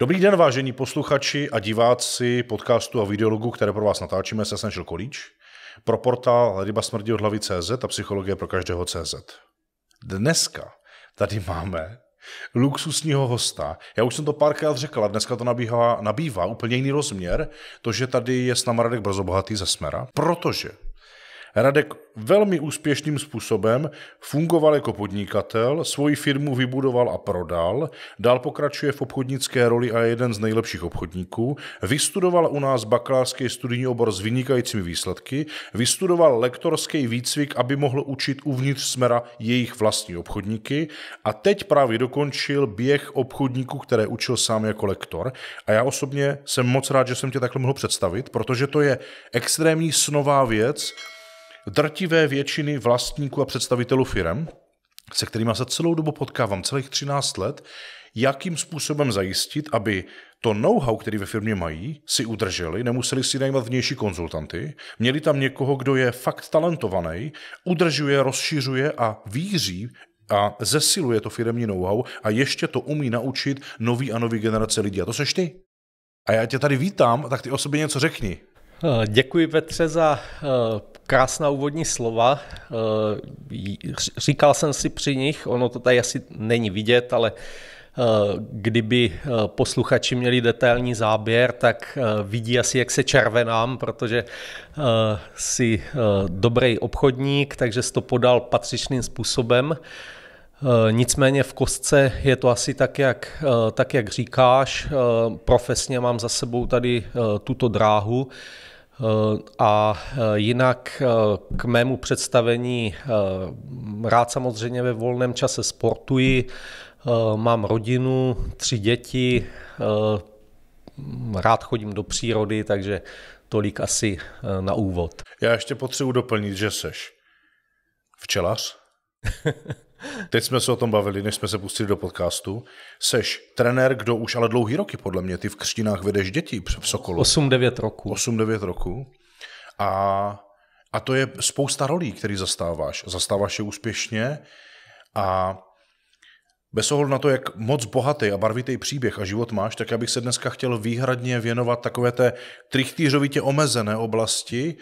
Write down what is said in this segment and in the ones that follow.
Dobrý den, vážení posluchači a diváci podcastu a videologu, které pro vás natáčíme, se snažil kolíč pro portál Ryba smrdí od hlavy CZ a psychologie pro každého CZ. Dneska tady máme luxusního hosta. Já už jsem to párkrát řekl, a dneska to nabíhá, nabývá úplně jiný rozměr, to, že tady je s námi Radek Bohatý ze Smera, protože Radek velmi úspěšným způsobem fungoval jako podnikatel, svoji firmu vybudoval a prodal, dál pokračuje v obchodnické roli a je jeden z nejlepších obchodníků, vystudoval u nás bakalářský studijní obor s vynikajícími výsledky, vystudoval lektorský výcvik, aby mohl učit uvnitř smera jejich vlastní obchodníky a teď právě dokončil běh obchodníků, které učil sám jako lektor. A já osobně jsem moc rád, že jsem tě takhle mohl představit, protože to je extrémní snová věc, drtivé většiny vlastníků a představitelů firm, se kterými se celou dobu potkávám, celých 13 let, jakým způsobem zajistit, aby to know-how, který ve firmě mají, si udrželi, nemuseli si najímat vnější konzultanty, měli tam někoho, kdo je fakt talentovaný, udržuje, rozšiřuje a víří a zesiluje to firmní know-how a ještě to umí naučit nový a nový generace lidí. A to seš ty. A já tě tady vítám, tak ty o sobě něco řekni. Eh, děkuji Petře za eh, krásná úvodní slova. Eh, říkal jsem si při nich, ono to tady asi není vidět, ale kdyby posluchači měli detailní záběr, tak vidí asi, jak se červenám, protože si dobrý obchodník, takže jsi to podal patřičným způsobem. Nicméně v kostce je to asi tak jak, tak, jak říkáš. Profesně mám za sebou tady tuto dráhu. Eh, a eh, jinak eh, k mému představení rád samozřejmě ve volném čase sportuji, mám rodinu, tři děti, rád chodím do přírody, takže tolik asi na úvod. Já ještě potřebuji doplnit, že seš včelař? Teď jsme se o tom bavili, než jsme se pustili do podcastu. Seš trenér, kdo už ale dlouhý roky, podle mě, ty v křtinách vedeš děti v Sokolu. 8-9 roku. 8-9 roku. A, a to je spousta rolí, které zastáváš. Zastáváš je úspěšně a bez ohledu na to, jak moc bohatý a barvitý příběh a život máš, tak já bych se dneska chtěl výhradně věnovat takové té trichtýřovitě omezené oblasti,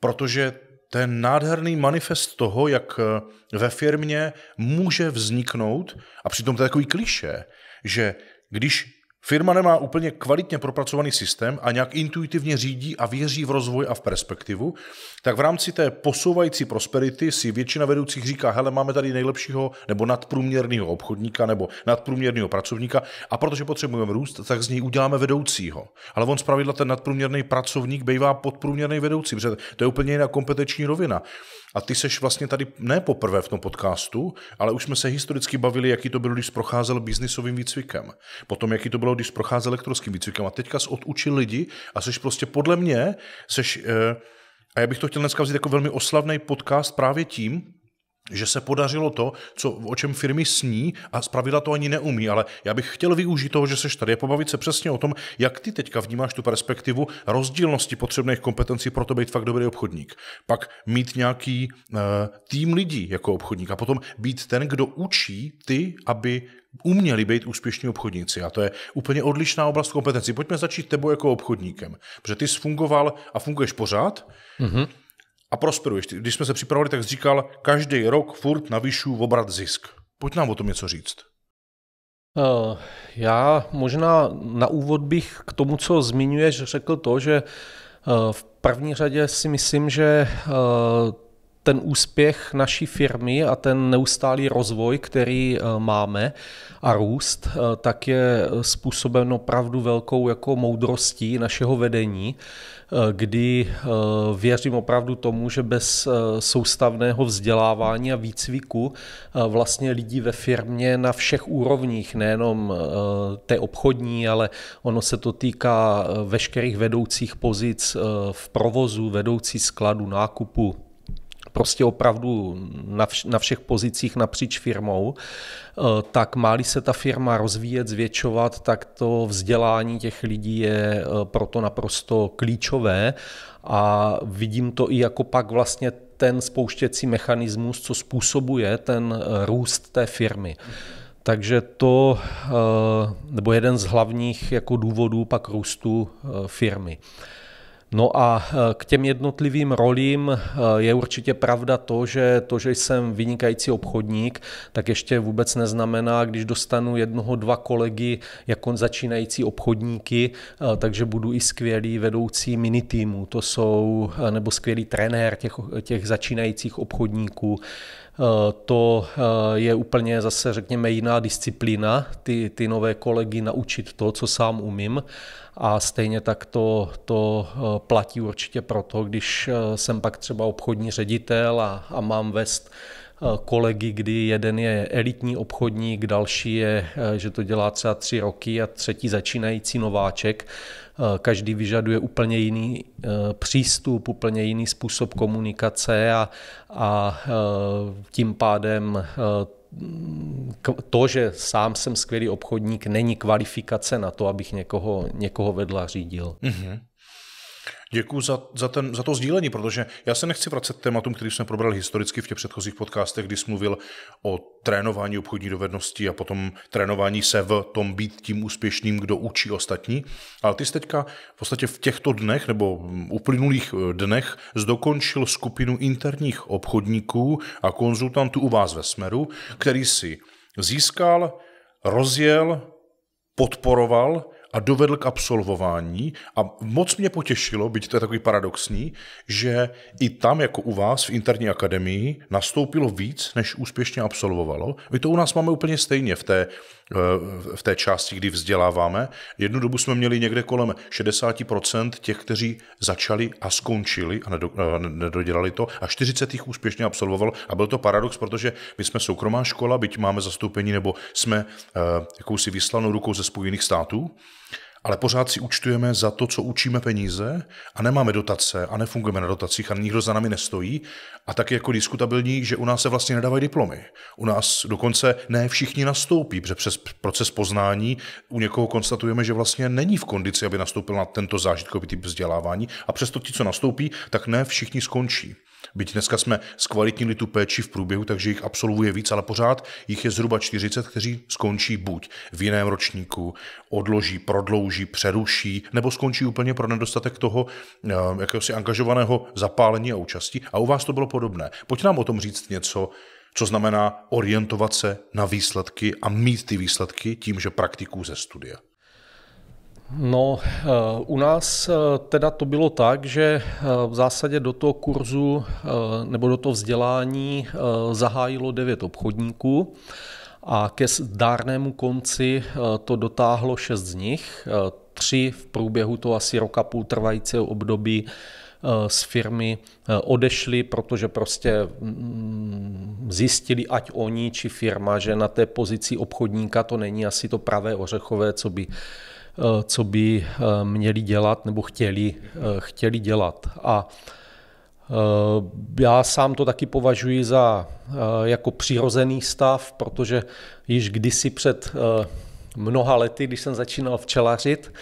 protože to je nádherný manifest toho, jak eh, ve firmě může vzniknout, a přitom to je takový kliše, že když Firma nemá úplně kvalitně propracovaný systém a nějak intuitivně řídí a věří v rozvoj a v perspektivu, tak v rámci té posouvající prosperity si většina vedoucích říká, hele, máme tady nejlepšího nebo nadprůměrného obchodníka nebo nadprůměrného pracovníka a protože potřebujeme růst, tak z něj uděláme vedoucího. Ale on zpravidla ten nadprůměrný pracovník bývá podprůměrný vedoucí, protože to je úplně jiná kompetenční rovina. A ty seš vlastně tady ne poprvé v tom podcastu, ale už jsme se historicky bavili, jaký to bylo, když procházel biznisovým výcvikem. Potom, jaký to bylo, když procházel elektrickým výcvikem. A teďka jsi odučil lidi a seš prostě podle mě, seš, eh, a já bych to chtěl dneska vzít jako velmi oslavný podcast právě tím, že se podařilo to, co, o čem firmy sní a zpravidla to ani neumí, ale já bych chtěl využít toho, že seš tady a pobavit se přesně o tom, jak ty teďka vnímáš tu perspektivu rozdílnosti potřebných kompetencí pro to být fakt dobrý obchodník. Pak mít nějaký uh, tým lidí jako obchodník a potom být ten, kdo učí ty, aby uměli být úspěšní obchodníci. A to je úplně odlišná oblast kompetencí. Pojďme začít tebou jako obchodníkem, protože ty jsi fungoval a funguješ pořád. Mm-hmm a prosperuješ. Když jsme se připravovali, tak říkal, každý rok furt navyšu v obrat zisk. Pojď nám o tom něco říct. Eh, já možná na úvod bych k tomu, co zmiňuješ, řekl to, že eh, v první řadě si myslím, že eh, ten úspěch naší firmy a ten neustálý rozvoj, který eh, máme a růst, eh, tak je způsoben opravdu velkou jako moudrostí našeho vedení, eh, kdy věřím opravdu tomu, že bez soustavného vzdělávání a výcviku vlastně lidí ve firmě na všech úrovních, nejenom té obchodní, ale ono se to týká veškerých vedoucích pozic v provozu, vedoucí skladu, nákupu, prostě opravdu na, vš- na všech pozicích napříč firmou, eh, tak má se ta firma rozvíjet, zvětšovat, tak to vzdělání těch lidí je eh, proto naprosto klíčové a vidím to i jako pak vlastně ten spouštěcí mechanismus, co způsobuje ten eh, růst té firmy. Takže to, nebo jeden z hlavních jako důvodů pak růstu firmy. No a e, k těm jednotlivým rolím e, je určitě pravda to, že to, že jsem vynikající obchodník, tak ještě vůbec neznamená, když dostanu jednoho, dva kolegy jako začínající obchodníky, e, takže budu i skvělý vedoucí mini týmu, to jsou, nebo skvělý trenér těch, těch začínajících obchodníků. Eh, to eh, je úplně zase, řekněme, jiná disciplína, ty, ty nové kolegy naučit to, co sám umím. A stejně tak to, to eh, platí určitě proto, když jsem pak třeba obchodní ředitel a, a mám vést Eh, kolegy, kdy jeden je elitní obchodník, další je, eh, že to dělá třeba tři roky a třetí začínající nováček. Eh, každý vyžaduje úplně jiný přístup, úplně jiný způsob komunikace a, a tím pádem to, že sám jsem skvělý obchodník, není kvalifikace na to, abych někoho, někoho vedla řídil. Mm-hmm. Děkuji za, za, ten, za to sdílení, protože já se nechci vracet tématům, který jsme probrali historicky v těch předchozích podcastech, kdy jsi mluvil o trénování obchodní dovednosti a potom trénování se v tom být tím úspěšným, kdo učí ostatní. Ale ty jsi teďka v podstatě v těchto dnech nebo uplynulých eh, dnech zdokončil skupinu interních obchodníků a konzultantů u vás ve Smeru, který si získal, rozjel, podporoval a dovedl k absolvování a moc mě potěšilo, byť to je takový paradoxní, že i tam, jako u vás v interní akademii, nastoupilo víc, než úspěšně absolvovalo. My to u nás máme úplně stejně v té v té části, kdy vzděláváme. Jednu dobu jsme měli někde kolem 60% těch, kteří začali a skončili a nedodělali to a 40 jich úspěšně absolvovalo a byl to paradox, protože my jsme soukromá škola, byť máme zastoupení nebo jsme eh, jakousi vyslanou rukou ze Spojených států, ale pořád si účtujeme za to, co učíme peníze a nemáme dotace a nefungujeme na dotacích a nikdo za nami nestojí. A tak je jako diskutabilní, že u nás se vlastně nedávají diplomy. U nás dokonce ne všichni nastoupí, protože přes proces poznání u někoho konstatujeme, že vlastně není v kondici, aby nastoupil na tento zážitkový typ vzdělávání a přesto ti, co nastoupí, tak ne všichni skončí. Byť dneska jsme zkvalitnili tu péči v průběhu, takže jich absolvuje víc, ale pořád jich je zhruba 40, kteří skončí buď v jiném ročníku, odloží, prodlouží, přeruší, nebo skončí úplně pro nedostatek toho eh, jakéhosi angažovaného zapálení a účasti. A u vás to bylo podobné. Pojď nám o tom říct něco, co znamená orientovat se na výsledky a mít ty výsledky tím, že praktiků ze studia. No, eh, u nás eh, teda to bylo tak, že eh, v zásadě do toho kurzu nebo do toho vzdělání zahájilo devět obchodníků a ke zdárnému konci to dotáhlo šest z nich, tři v průběhu toho asi roka půl trvajícího období z firmy odešli, protože prostě mm, zjistili, ať oni či firma, že na té pozici obchodníka to není asi to pravé ořechové, co by Eh, co by eh, měli dělat nebo chtěli, eh, chtěli dělat. A já sám to taky považuji za jako přirozený stav, protože již kdysi před mnoha lety, když jsem začínal včelařit,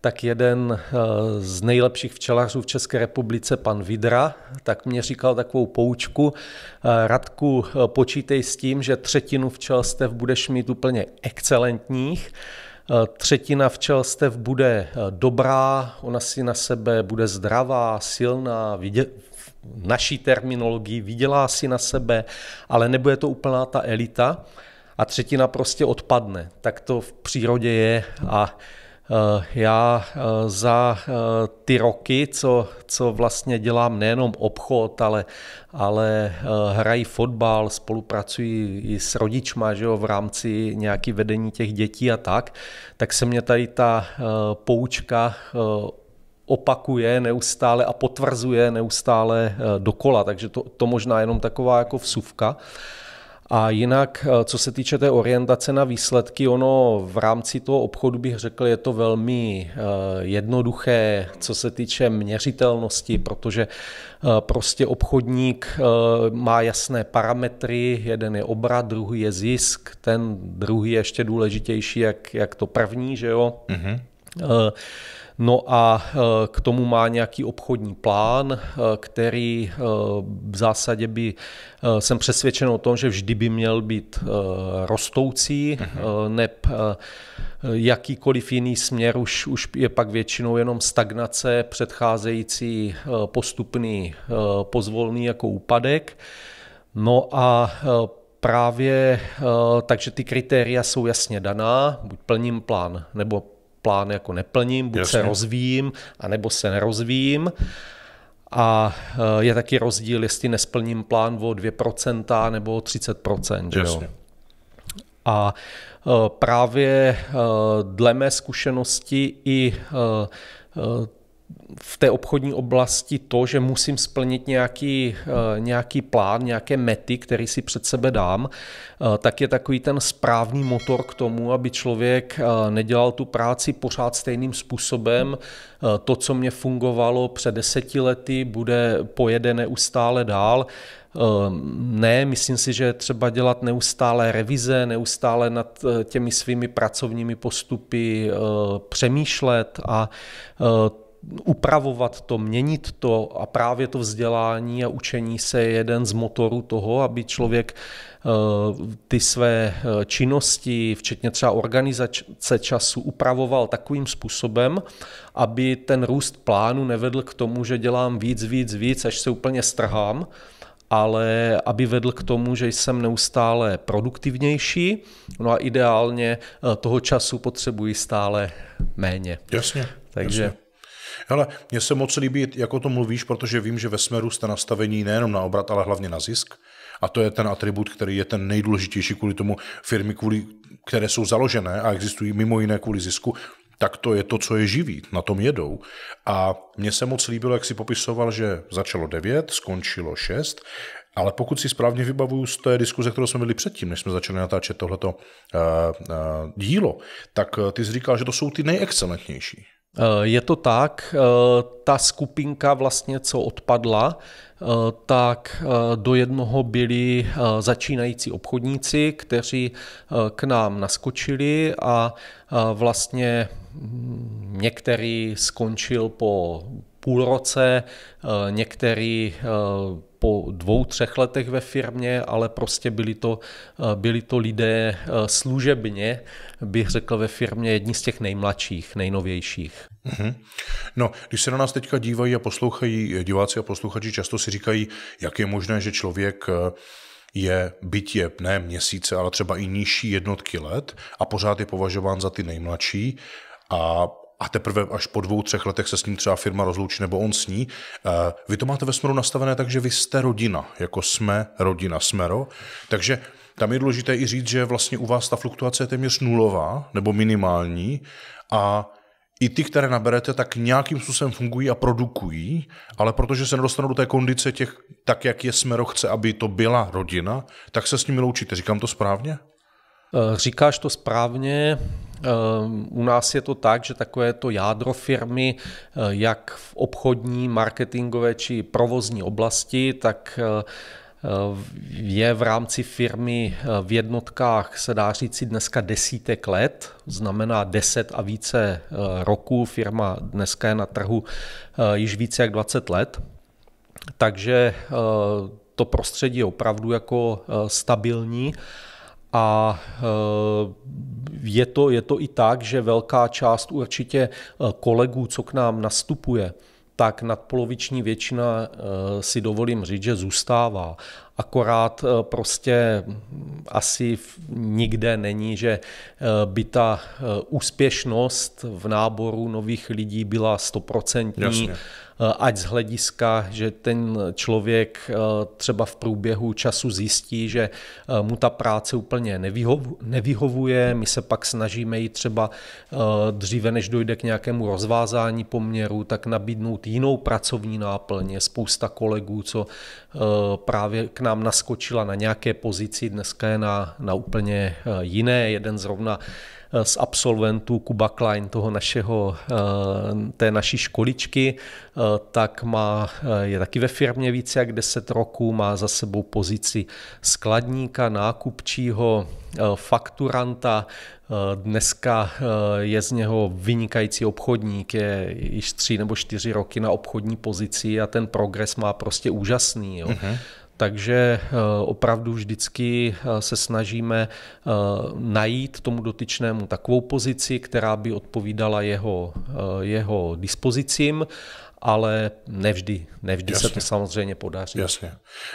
tak jeden z nejlepších včelařů v České republice, pan Vidra, tak mě říkal takovou poučku, Radku, počítej s tím, že třetinu včelstev budeš mít úplně excelentních, Třetina včelstev bude eh, dobrá, ona si na sebe bude zdravá, silná, vidě, v naší terminologii vydělá si na sebe, ale nebude to úplná ta elita a třetina prostě odpadne. Tak to v přírodě je a Eh, já eh, za eh, ty roky, co, co vlastně dělám nejenom obchod, ale, ale hrají fotbal, spolupracuji i s rodičma že jo, v rámci nějaký vedení těch dětí a tak, tak se mě tady ta poučka opakuje neustále a potvrzuje neustále dokola, takže to, to možná jenom taková jako vsuvka. A jinak, eh, co se týče té orientace na výsledky, ono v rámci toho obchodu bych řekl, je to velmi eh, jednoduché, co se týče měřitelnosti, protože eh, prostě obchodník má jasné parametry, jeden je obrat, druhý je zisk, ten druhý je ještě důležitější, jak, jak to první, že jo? Mm-hmm. Uh, No a eh, k tomu má nějaký obchodní plán, eh, který eh, v zásadě by, jsem přesvědčen o tom, že vždy by měl být rostoucí, mhm. ne jakýkoliv jiný směr už, už je pak většinou jenom stagnace, předcházející postupný pozvolný jako úpadek. No a právě, takže ty kritéria jsou jasně daná, buď plním plán, nebo plán jako neplním, buď Jasně. se rozvíjím, anebo se nerozvíjím. A eh, je taky rozdíl, jestli nesplním plán o 2% nebo o 30%. Jasně. jo? A eh, právě eh, dle mé zkušenosti i v té obchodní oblasti to, že musím splnit nějaký, eh, nějaký plán, nějaké mety, který si před sebe dám, eh, tak je takový ten správný motor k tomu, aby člověk eh, nedělal tu práci pořád stejným způsobem. To, co mě fungovalo před deseti lety, bude pojedené neustále dál. Ne, myslím si, že třeba dělat neustále revize, neustále nad těmi svými pracovními postupy přemýšlet a upravovat to, měnit to a právě to vzdělání a učení se je jeden z motorů toho, aby člověk eh, ty své eh, činnosti, včetně třeba organizace času, upravoval takovým způsobem, aby ten růst plánu nevedl k tomu, že dělám víc, víc, víc, až se úplně strhám, ale aby vedl k tomu, že jsem neustále produktivnější, no a ideálně eh, toho času potřebuji stále méně. Jasně. Takže jasně. Ale mně se moc líbí, jak o tom mluvíš, protože vím, že ve směru jste nastavení nejenom na obrat, ale hlavně na zisk. A to je ten atribut, který je ten nejdůležitější kvůli tomu firmy, kvůli, které jsou založené a existují mimo jiné kvůli zisku, tak to je to, co je živí, na tom jedou. A mně se moc líbilo, jak si popisoval, že začalo 9, skončilo 6, ale pokud si správně vybavuju z té diskuze, kterou jsme měli předtím, než jsme začali natáčet tohleto uh, uh, dílo, tak eh, ty jsi říkal, že to jsou ty nejexcelentnější. Eh, je to tak, eh, ta skupinka vlastně, co odpadla, eh, tak do jednoho byli začínající obchodníci, kteří k nám naskočili a vlastně hm, některý skončil po půl roce, eh, některý eh, po dvou, třech letech ve firmě, ale prostě byli to, eh, byli to lidé služebně, bych řekl ve firmě, jedni z těch nejmladších, nejnovějších. Mm-hmm. No, když se na nás teďka dívají a poslouchají diváci a posluchači, často si říkají, jak je možné, že člověk je bytě ne měsíce, ale třeba i nižší jednotky let a pořád je považován za ty nejmladší. A a teprve až po dvou, třech letech se s ním třeba firma rozloučí nebo on s ní. Eh, vy to máte ve Smeru nastavené tak, že vy jste rodina, jako jsme rodina Smero, takže tam je důležité i říct, že vlastně u vás ta fluktuace je téměř nulová nebo minimální a i ty, které naberete, tak nějakým způsobem fungují a produkují, ale protože se nedostanou do té kondice těch, tak jak je Smero chce, aby to byla rodina, tak se s nimi loučíte. Říkám to správně? Eh, říkáš to správně. Ehm, u nás je to tak, že takové to jádro firmy, eh, jak v obchodní, marketingové či provozní oblasti, tak eh, eh, je v rámci firmy v jednotkách, se dá říct, dneska desítek let, znamená deset a více roků. Firma dneska je na trhu již více jak 20 let. Takže to prostředí je opravdu jako stabilní a je to, je to i tak, že velká část určitě eh, kolegů, co k nám nastupuje, tak nadpoloviční většina eh, si dovolím říct, že zůstává. Akorát eh, prostě hm, asi nikde není, že by ta úspěšnost v náboru nových lidí byla stoprocentní. Jasně Eh, ať z hlediska, že ten člověk eh, třeba v průběhu času zjistí, že eh, mu ta práce úplně nevyhovuje, my se pak snažíme ji třeba dříve, než dojde k nějakému rozvázání poměru, tak nabídnout jinou pracovní náplně. Spousta kolegů, co právě k nám naskočila na nějaké pozici, dneska je na, na úplně jiné, jeden zrovna Eh, z absolventů Kuba Klein, toho našeho, eh, té naší školičky, eh, tak má, je taky ve firmě více jak 10 roků, má za sebou pozici skladníka, nákupčího, fakturanta, Dneska je z něho vynikající obchodník, je již tři nebo čtyři roky na obchodní pozici a ten progres má prostě úžasný. Jo. Uh-huh takže eh, opravdu vždycky eh, se snažíme eh, najít tomu dotyčnému takovou pozici, která by odpovídala jeho, jeho dispozicím ale nevždy, nevždy Jasně. se to samozřejmě podaří. Jasně.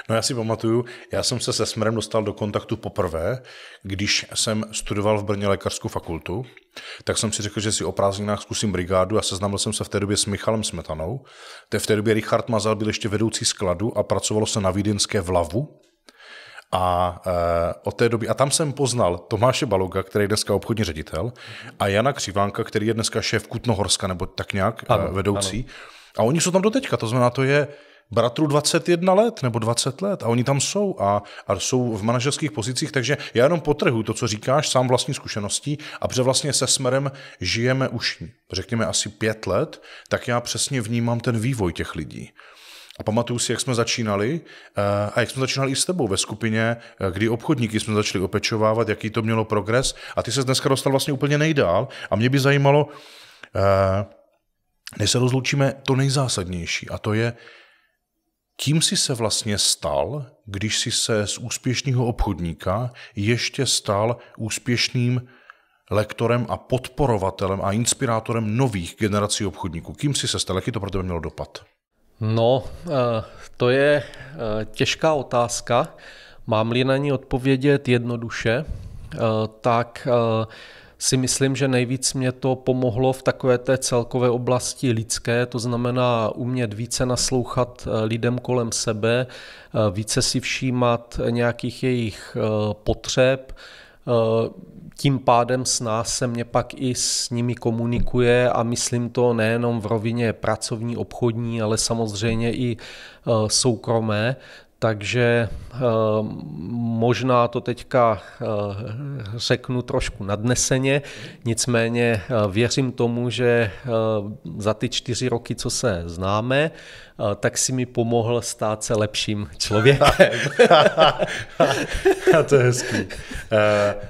No já si pamatuju, já jsem se se Smrem dostal do kontaktu poprvé, když jsem studoval v Brně lékařskou fakultu, tak jsem si řekl, že si o prázdninách zkusím brigádu a seznámil jsem se v té době s Michalem Smetanou. V té době Richard Mazal byl ještě vedoucí skladu a pracovalo se na Vídeňské vlavu, a e, od té doby, a tam jsem poznal Tomáše Baloga, který je dneska obchodní ředitel, a Jana Křivánka, který je dneska šéf Kutnohorska, nebo tak nějak e, ano, vedoucí. Ano. A oni jsou tam do teďka. to znamená, to je bratru 21 let nebo 20 let a oni tam jsou a, a jsou v manažerských pozicích, takže já jenom potrhu to, co říkáš, sám vlastní zkušeností a protože vlastně se Smerem žijeme už, řekněme, asi pět let, tak já přesně vnímám ten vývoj těch lidí. A pamatuju si, jak jsme začínali eh, a jak jsme začínali i s tebou ve skupině, eh, kdy obchodníky jsme začali opečovávat, jaký to mělo progres a ty se dneska dostal vlastně úplně nejdál a mě by zajímalo, eh, než se rozloučíme, to nejzásadnější a to je, kým si se vlastně stal, když si se z úspěšného obchodníka ještě stal úspěšným lektorem a podporovatelem a inspirátorem nových generací obchodníků. Kým si se stal, jaký to pro tebe mělo dopad? No, eh, to je eh, těžká otázka. Mám-li na ní odpovědět jednoduše, eh, tak si myslím, že nejvíc mě to pomohlo v takové té celkové oblasti lidské, to znamená umět více naslouchat eh, lidem kolem sebe, eh, více si všímat nějakých jejich eh, potřeb, tím pádem s nás se mě pak i s nimi komunikuje a myslím to nejenom v rovině pracovní, obchodní, ale samozřejmě i soukromé. Takže eh, možná to teďka eh, řeknu trošku nadneseně, nicméně eh, věřím tomu, že za ty čtyři roky, co se známe, tak si mi pomohl stát se lepším člověkem. to je hezký.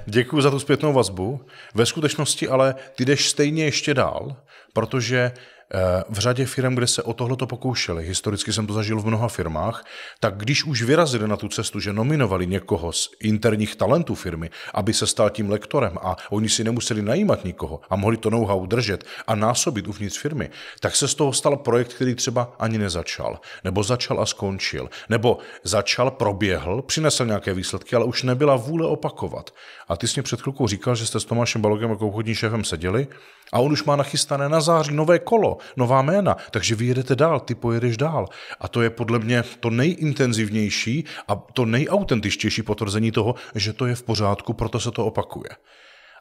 Děkuji za tu zpětnou vazbu. Ve skutečnosti ale ty jdeš stejně ještě dál, protože Eh, v řadě firm, kde se o tohle to pokoušeli, historicky jsem to zažil v mnoha firmách, tak když už vyrazili na tu cestu, že nominovali někoho z interních talentů firmy, aby se stal tím lektorem a oni si nemuseli najímat nikoho a mohli to know-how držet a násobit uvnitř firmy, tak se z toho stal projekt, který třeba ani nezačal, nebo začal a skončil, nebo začal, proběhl, přinesl nějaké výsledky, ale už nebyla vůle opakovat. A ty jsi mě před chvilkou říkal, že jste s Tomášem Balogem jako obchodním šéfem seděli a on už má nachystané na září nové kolo nová jména, takže vy jedete dál, ty pojedeš dál. A to je podle mě to nejintenzivnější a to nejautentičtější potvrzení toho, že to je v pořádku, proto se to opakuje.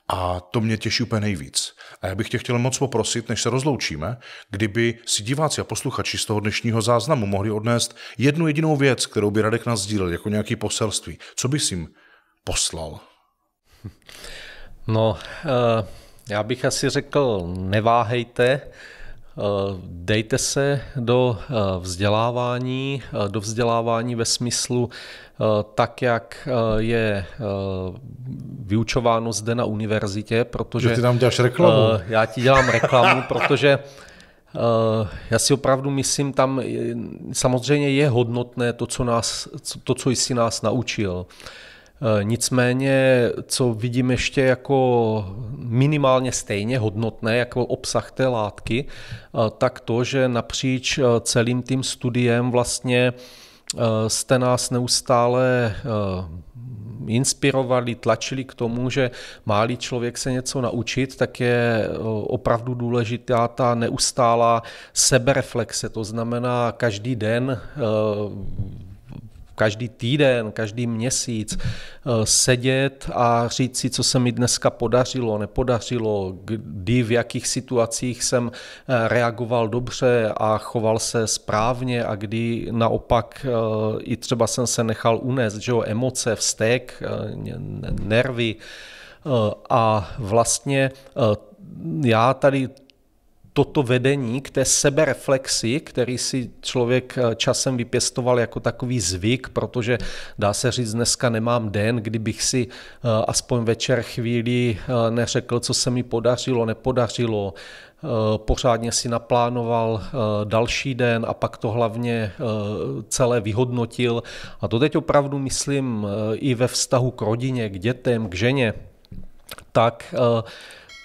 A to mě těší úplně nejvíc. A já bych tě chtěl moc poprosit, než se rozloučíme, kdyby si diváci a posluchači z toho dnešního záznamu mohli odnést jednu jedinou věc, kterou by Radek nás sdílel, jako nějaký poselství. Co bys jim poslal? No, eh, já bych asi řekl, neváhejte, Dejte se do eh, vzdělávání, eh, do vzdělávání ve smyslu eh, tak, jak je vyučováno zde na univerzitě, protože... Že ty nám děláš reklamu. Já ti dělám reklamu, protože já si opravdu myslím, tam samozřejmě je hodnotné to, co, nás, to, co jsi nás naučil. Eh, nicméně, co vidím ještě jako minimálně stejně hodnotné jako obsah té látky, eh, tak to, že napříč eh, celým tím studiem vlastně jste nás neustále inspirovali, tlačili k tomu, že máli člověk se něco naučit, tak je opravdu důležitá ta neustálá sebereflexe. To znamená, každý den každý týden, každý měsíc eh, sedět a říct si, co se mi dneska podařilo, nepodařilo, kdy, v jakých situacích jsem eh, reagoval dobře a choval se správně a kdy naopak eh, i třeba jsem se nechal unést, že jo, emoce, vztek, nervy a vlastně já tady toto vedení k té sebereflexi, který si člověk eh, časem vypěstoval jako takový zvyk, protože dá se říct, dneska nemám den, kdybych si eh, aspoň večer chvíli eh, neřekl, co se mi podařilo, nepodařilo, pořádně si naplánoval další den a pak to hlavně celé vyhodnotil. A to teď opravdu myslím i ve vztahu k rodině, k dětem, k ženě, tak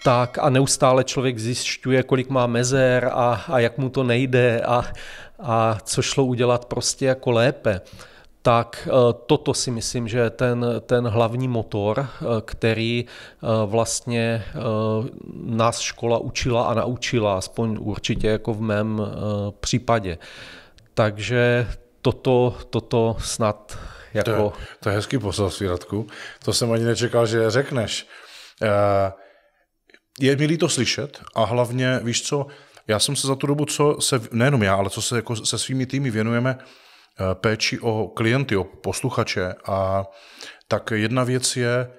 tak a neustále člověk zjišťuje, kolik má mezer a, a jak mu to nejde a, a co šlo udělat prostě jako lépe tak e, toto si myslím, že je ten, ten hlavní motor, e, který e, vlastně nás škola učila a naučila, aspoň určitě jako v mém případě. Takže toto, toto snad jako... To je, jako- to je hezký poselství, Radku. To jsem ani nečekal, že řekneš. Uh je mi líto slyšet a hlavně, víš co, já jsem se za tu dobu, co se, nejenom já, ale co se jako se svými týmy věnujeme eh, péči o klienty, o posluchače a tak jedna věc je,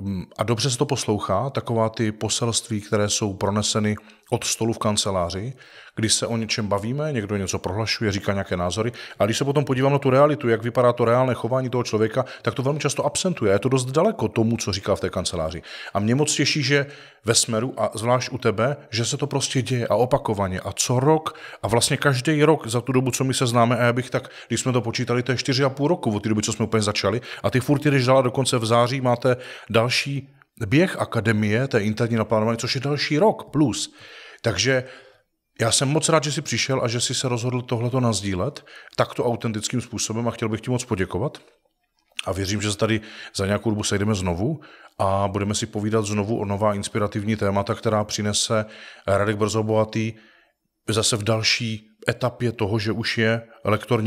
mm, a dobře se to poslouchá, taková ty poselství, které jsou proneseny od stolu v kanceláři, kdy se o něčem bavíme, někdo něco prohlašuje, říká nějaké názory, a když se potom podívám na tu realitu, jak vypadá to reálné chování toho člověka, tak to velmi často absentuje. Je to dost daleko tomu, co říká v té kanceláři. A mě moc těší, že ve Smeru a zvlášť u tebe, že se to prostě děje a opakovaně a co rok a vlastně každý rok za tu dobu, co my se známe, a já bych tak, když jsme to počítali, to je půl roku od té doby, co jsme úplně začali, a ty furt jdeš dala dokonce v září, máte další běh akademie, té interní naplánování, což je další rok plus. Takže já jsem moc rád, že jsi přišel a že jsi se rozhodl tohleto nazdílet takto autentickým způsobem a chtěl bych ti moc poděkovat. A věřím, že se tady za nějakou dobu sejdeme znovu a budeme si povídat znovu o nová inspirativní témata, která přinese Radek Bohatý zase v další etapě toho, že už je lektor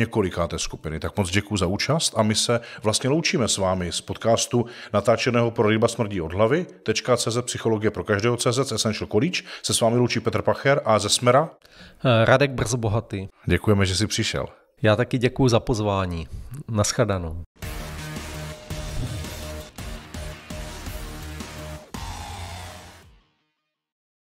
té skupiny. Tak moc děkuji za účast a my se vlastně loučíme s vámi z podcastu natáčeného pro ryba smrdí od hlavy, .cz, psychologie pro každého CZ, Essential College. Se s vámi loučí Petr Pacher a ze Smera. Radek Brzo Bohatý. Děkujeme, že jsi přišel. Já taky děkuji za pozvání. Naschledanou.